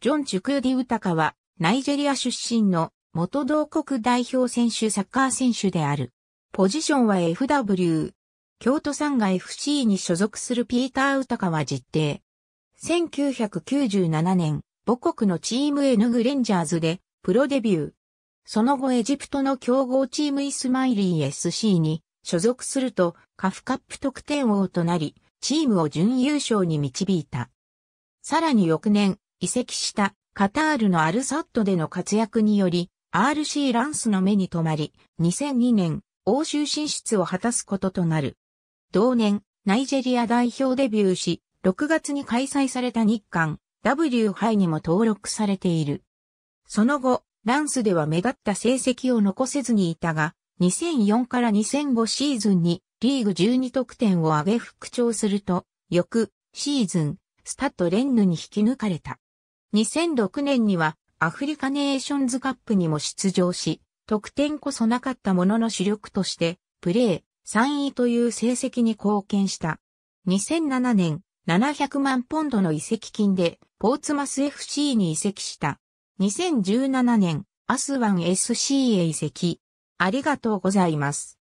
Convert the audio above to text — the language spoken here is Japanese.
ジョン・チュクーディ・ウタカは、ナイジェリア出身の元同国代表選手サッカー選手である。ポジションは FW。京都産が FC に所属するピーター・ウタカは実定。1997年、母国のチームエヌグレンジャーズでプロデビュー。その後エジプトの強豪チームイスマイリー SC に所属するとカフカップ得点王となり、チームを準優勝に導いた。さらに翌年、移籍したカタールのアルサットでの活躍により、RC ランスの目に留まり、2002年、欧州進出を果たすこととなる。同年、ナイジェリア代表デビューし、6月に開催された日韓 W 杯にも登録されている。その後、ランスでは目立った成績を残せずにいたが、2004から2005シーズンにリーグ12得点を上げ復調すると、翌シーズン、スタッドレンヌに引き抜かれた。2006年にはアフリカネーションズカップにも出場し、得点こそなかったものの主力として、プレー3位という成績に貢献した。2007年、700万ポンドの移籍金で、ポーツマス FC に移籍した。2017年、アスワン SC へ移籍。ありがとうございます。